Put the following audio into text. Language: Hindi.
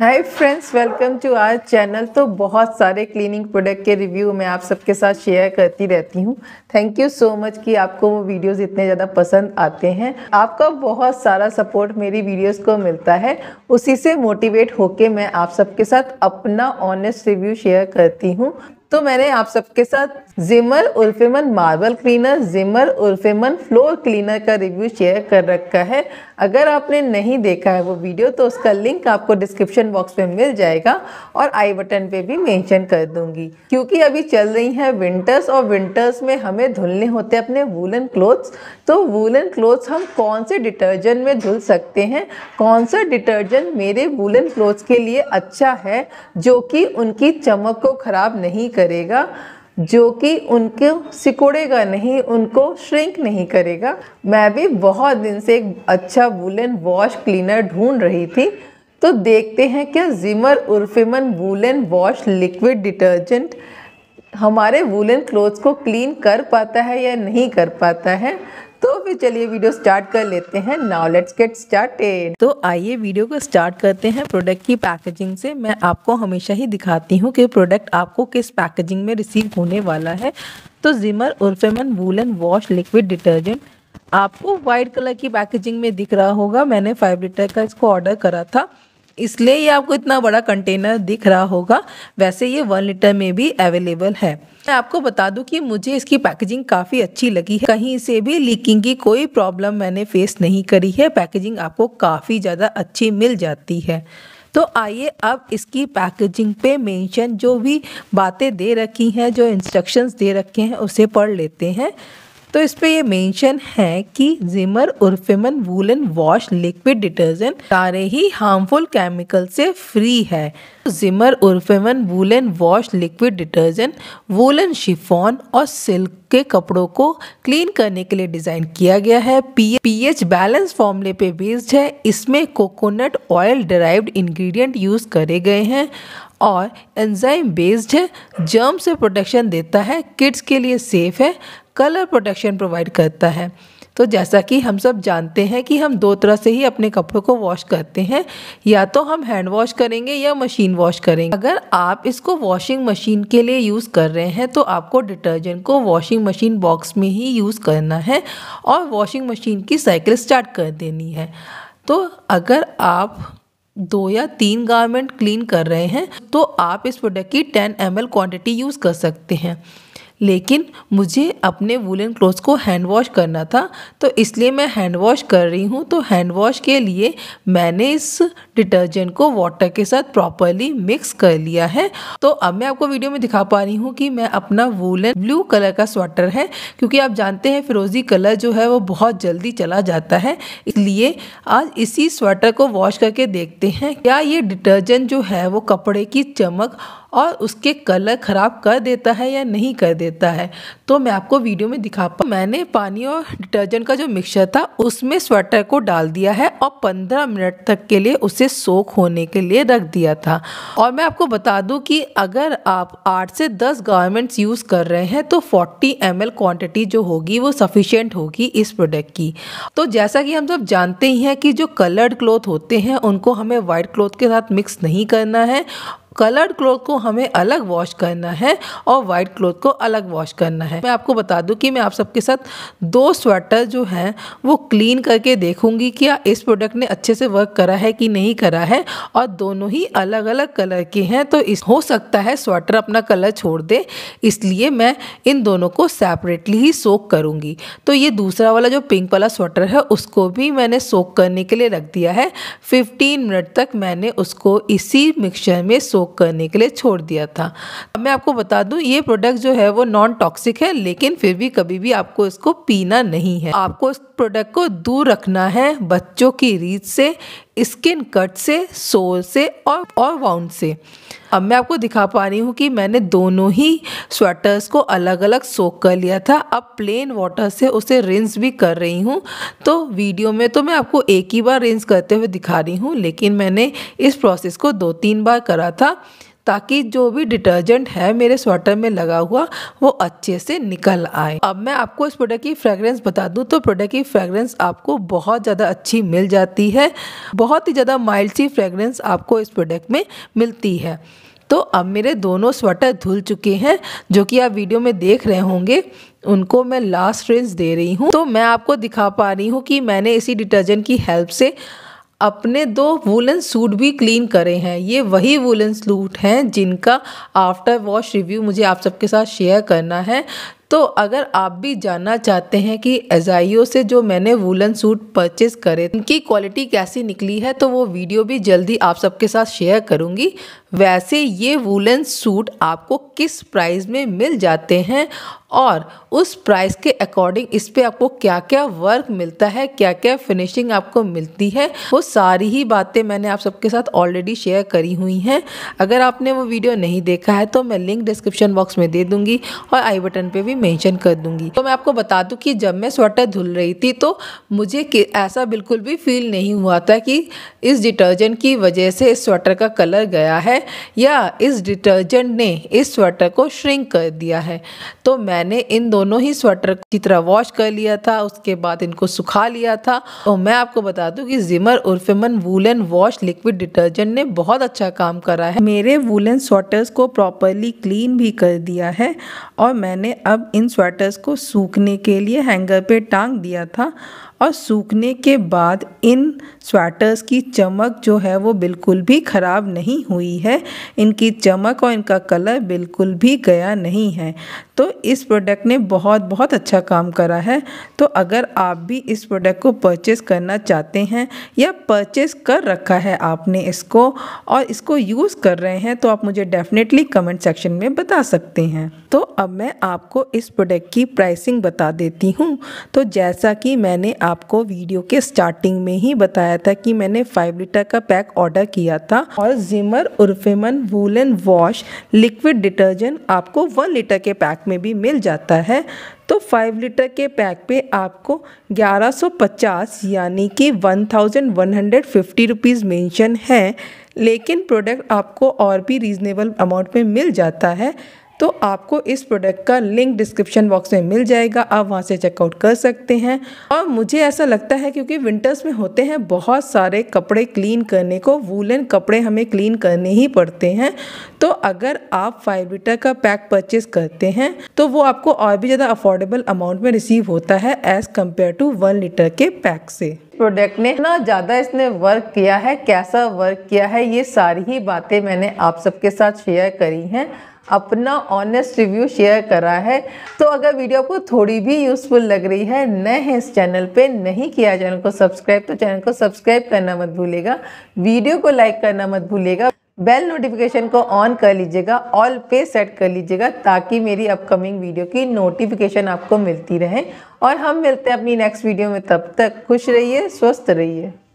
hi friends welcome to our channel तो बहुत सारे क्लीनिंग प्रोडक्ट के रिव्यू मैं आप सबके साथ शेयर करती रहती हूँ थैंक यू सो मच कि आपको वो वीडियोस इतने ज़्यादा पसंद आते हैं आपका बहुत सारा सपोर्ट मेरी वीडियोस को मिलता है उसी से मोटिवेट होके मैं आप सबके साथ अपना ऑनेस्ट रिव्यू शेयर करती हूँ तो मैंने आप सबके साथ Zimmer Aufman marble cleaner Zimmer Aufman floor cleaner का रिव्यू शेयर कर रखा है अगर आपने नहीं देखा है वो वीडियो तो उसका लिंक आपको डिस्क्रिप्शन बॉक्स में मिल जाएगा और आई बटन पे भी मेंशन कर दूंगी क्योंकि अभी चल रही हैं विंटर्स और विंटर्स में हमें धुलने होते हैं अपने वूलन क्लोथ्स तो वूलन क्लोथ्स हम कौन से डिटर्जेंट में धुल सकते हैं कौन सा डिटर्जेंट मेरे वूलन क्लोथ्स के लिए अच्छा है जो कि उनकी चमक को ख़राब नहीं करेगा जो कि उनको सिकोड़ेगा नहीं उनको श्रिंक नहीं करेगा मैं भी बहुत दिन से एक अच्छा वूलन वॉश क्लीनर ढूंढ रही थी तो देखते हैं क्या Zimmer Aufman woollen wash liquid detergent हमारे वूलन क्लोथ्स को क्लीन कर पाता है या नहीं कर पाता है तो फिर चलिए वीडियो स्टार्ट कर लेते हैं नाउ लेट्स गेट स्टार्टेड तो आइए वीडियो को स्टार्ट करते हैं प्रोडक्ट की पैकेजिंग से मैं आपको हमेशा ही दिखाती हूँ कि प्रोडक्ट आपको किस पैकेजिंग में रिसीव होने वाला है तो Zimmer Aufman woollen wash liquid detergent आपको वाइट कलर की पैकेजिंग में दिख रहा होगा मैंने फाइव लीटर का इसको ऑर्डर करा था इसलिए ये आपको इतना बड़ा कंटेनर दिख रहा होगा वैसे ये वन लीटर में भी अवेलेबल है मैं आपको बता दूं कि मुझे इसकी पैकेजिंग काफ़ी अच्छी लगी है कहीं से भी लीकिंग की कोई प्रॉब्लम मैंने फेस नहीं करी है पैकेजिंग आपको काफ़ी ज़्यादा अच्छी मिल जाती है तो आइए अब इसकी पैकेजिंग पे मेंशन जो भी बातें दे रखी हैं जो इंस्ट्रक्शंस दे रखे हैं उसे पढ़ लेते हैं तो इस पर यह मेंशन है कि Zimmer Aufman woollen wash liquid detergent सारे ही हार्मफुल केमिकल से फ्री है Zimmer Aufman woollen wash liquid detergent woollen chiffon और सिल्क के कपड़ों को क्लीन करने के लिए डिज़ाइन किया गया है पीएच बैलेंस फॉर्मूले पे बेस्ड है इसमें coconut oil derived ingredient use करे गए हैं और एंजाइम बेस्ड है जर्म से प्रोटेक्शन देता है किड्स के लिए सेफ है कलर प्रोटेक्शन प्रोवाइड करता है तो जैसा कि हम सब जानते हैं कि हम दो तरह से ही अपने कपड़ों को वॉश करते हैं या तो हम हैंड वॉश करेंगे या मशीन वॉश करेंगे अगर आप इसको वॉशिंग मशीन के लिए यूज़ कर रहे हैं तो आपको डिटर्जेंट को वॉशिंग मशीन बॉक्स में ही यूज़ करना है और वॉशिंग मशीन की साइकिल स्टार्ट कर देनी है तो अगर आप दो या तीन गारमेंट क्लीन कर रहे हैं तो आप इस प्रोडक्ट की 10 एम क्वांटिटी यूज़ कर सकते हैं लेकिन मुझे अपने वुलन क्लोथ्स को हैंड वॉश करना था तो इसलिए मैं हैंड वॉश कर रही हूँ तो हैंड वॉश के लिए मैंने इस डिटर्जेंट को वाटर के साथ प्रॉपरली मिक्स कर लिया है तो अब मैं आपको वीडियो में दिखा पा रही हूँ कि मैं अपना वुलन ब्लू कलर का स्वेटर है क्योंकि आप जानते हैं फिरोजी कलर जो है वो बहुत जल्दी चला जाता है इसलिए आज इसी स्वेटर को वॉश करके देखते हैं क्या ये डिटर्जेंट जो है वो कपड़े की चमक और उसके कलर ख़राब कर देता है या नहीं कर देता है तो मैं आपको वीडियो में दिखा पाऊँ मैंने पानी और डिटर्जेंट का जो मिक्सचर था उसमें स्वेटर को डाल दिया है और 15 मिनट तक के लिए उसे सोख होने के लिए रख दिया था और मैं आपको बता दूं कि अगर आप आठ से दस गारमेंट्स यूज़ कर रहे हैं तो फोर्टी एम क्वांटिटी जो होगी वो सफिशेंट होगी इस प्रोडक्ट की तो जैसा कि हम सब जानते ही हैं कि जो कलर्ड क्लोथ होते हैं उनको हमें वाइट क्लोथ के साथ मिक्स नहीं करना है कलर्ड क्लोथ को हमें अलग वॉश करना है और वाइट क्लोथ को अलग वॉश करना है मैं आपको बता दूं कि मैं आप सबके साथ दो स्वेटर जो हैं वो क्लीन करके देखूंगी क्या इस प्रोडक्ट ने अच्छे से वर्क करा है कि नहीं करा है और दोनों ही अलग अलग कलर के हैं तो इस हो सकता है स्वेटर अपना कलर छोड़ दे इसलिए मैं इन दोनों को सेपरेटली ही सोक करूँगी तो ये दूसरा वाला जो पिंक वाला स्वेटर है उसको भी मैंने सोक करने के लिए रख दिया है फिफ्टीन मिनट तक मैंने उसको इसी मिक्सचर में सोक सोक करने के लिए छोड़ दिया था अब मैं आपको बता दूं ये प्रोडक्ट जो है वो नॉन टॉक्सिक है लेकिन फिर भी कभी भी आपको इसको पीना नहीं है आपको इस प्रोडक्ट को दूर रखना है बच्चों की रीत से स्किन कट से सोल से और और वाउंड से अब मैं आपको दिखा पा रही हूँ कि मैंने दोनों ही स्वेटर्स को अलग अलग सोक कर लिया था अब प्लेन वाटर से उसे रिंस भी कर रही हूँ तो वीडियो में तो मैं आपको एक ही बार रिंस करते हुए दिखा रही हूँ लेकिन मैंने इस प्रोसेस को दो तीन बार करा था ताकि जो भी डिटर्जेंट है मेरे स्वेटर में लगा हुआ वो अच्छे से निकल आए अब मैं आपको इस प्रोडक्ट की फ्रेगरेंस बता दूँ तो प्रोडक्ट की फ्रेगरेंस आपको बहुत ज़्यादा अच्छी मिल जाती है बहुत ही ज़्यादा माइल्ड सी फ्रेगरेंस आपको इस प्रोडक्ट में मिलती है तो अब मेरे दोनों स्वेटर धुल चुके हैं जो कि आप वीडियो में देख रहे होंगे उनको मैं लास्ट रेंज दे रही हूँ तो मैं आपको दिखा पा रही हूँ कि मैंने इसी डिटर्जेंट की हेल्प से अपने दो वुलन सूट भी क्लीन करे हैं ये वही वुलन सूट हैं जिनका आफ्टर वॉश रिव्यू मुझे आप सबके साथ शेयर करना है तो अगर आप भी जानना चाहते हैं कि एजाइयो से जो मैंने वूलन सूट परचेज करे उनकी क्वालिटी कैसी निकली है तो वो वीडियो भी जल्दी आप सबके साथ शेयर करूँगी वैसे ये वूलन सूट आपको किस प्राइस में मिल जाते हैं और उस प्राइस के अकॉर्डिंग इस पर आपको क्या क्या वर्क मिलता है क्या क्या फिनिशिंग आपको मिलती है वो सारी ही बातें मैंने आप सबके साथ ऑलरेडी शेयर करी हुई हैं अगर आपने वो वीडियो नहीं देखा है तो मैं लिंक डिस्क्रिप्शन बॉक्स में दे दूँगी और आई बटन पर भी मेंशन कर दूंगी तो मैं आपको बता दूं कि जब मैं स्वेटर धुल रही थी तो मुझे ऐसा बिल्कुल भी फील नहीं हुआ था कि इस डिटर्जेंट की वजह से इस स्वेटर का कलर गया है या इस डिटर्जेंट ने इस स्वेटर को श्रिंक कर दिया है तो मैंने इन दोनों ही स्वेटर को अच्छी तरह वॉश कर लिया था उसके बाद इनको सुखा लिया था तो मैं आपको बता दूँ कि Zimmer Aufman woollen wash liquid detergent ने बहुत अच्छा काम करा है मेरे वूलन स्वेटर्स को प्रॉपरली क्लीन भी कर दिया है और मैंने अब इन स्वेटर्स को सूखने के लिए हैंगर पे टांग दिया था और सूखने के बाद इन स्वेटर्स की चमक जो है वो बिल्कुल भी ख़राब नहीं हुई है इनकी चमक और इनका कलर बिल्कुल भी गया नहीं है तो इस प्रोडक्ट ने बहुत बहुत अच्छा काम करा है तो अगर आप भी इस प्रोडक्ट को परचेस करना चाहते हैं या परचेस कर रखा है आपने इसको और इसको यूज़ कर रहे हैं तो आप मुझे डेफिनेटली कमेंट सेक्शन में बता सकते हैं तो अब मैं आपको इस प्रोडक्ट की प्राइसिंग बता देती हूँ तो जैसा कि मैंने आपको वीडियो के स्टार्टिंग में ही बताया था कि मैंने फाइव लीटर का पैक ऑर्डर किया था और Zimmer Aufman woollen wash liquid detergent आपको वन लीटर के पैक में भी मिल जाता है तो 5 लीटर के पैक पे आपको 1150 यानी कि 1150 थाउजेंड मेंशन है लेकिन प्रोडक्ट आपको और भी रीजनेबल अमाउंट में मिल जाता है तो आपको इस प्रोडक्ट का लिंक डिस्क्रिप्शन बॉक्स में मिल जाएगा आप वहाँ से चेकआउट कर सकते हैं और मुझे ऐसा लगता है क्योंकि विंटर्स में होते हैं बहुत सारे कपड़े क्लीन करने को वूलन कपड़े हमें क्लीन करने ही पड़ते हैं तो अगर आप लीटर का पैक परचेज करते हैं तो वो आपको और भी ज़्यादा अफोर्डेबल अमाउंट में रिसीव होता है as compare to one litre के पैक से प्रोडक्ट ने इतना ज़्यादा इसने वर्क किया है कैसा वर्क किया है ये सारी ही बातें मैंने आप सबके साथ शेयर करी हैं अपना ऑनेस्ट रिव्यू शेयर करा है तो अगर वीडियो आपको थोड़ी भी यूज़फुल लग रही है नए हैं इस चैनल पे नहीं किया चैनल को सब्सक्राइब तो चैनल को सब्सक्राइब करना मत भूलेगा वीडियो को लाइक करना मत भूलेगा बेल नोटिफिकेशन को ऑन कर लीजिएगा ऑल पे सेट कर लीजिएगा ताकि मेरी अपकमिंग वीडियो की नोटिफिकेशन आपको मिलती रहे और हम मिलते हैं अपनी नेक्स्ट वीडियो में तब तक खुश रहिए स्वस्थ रहिए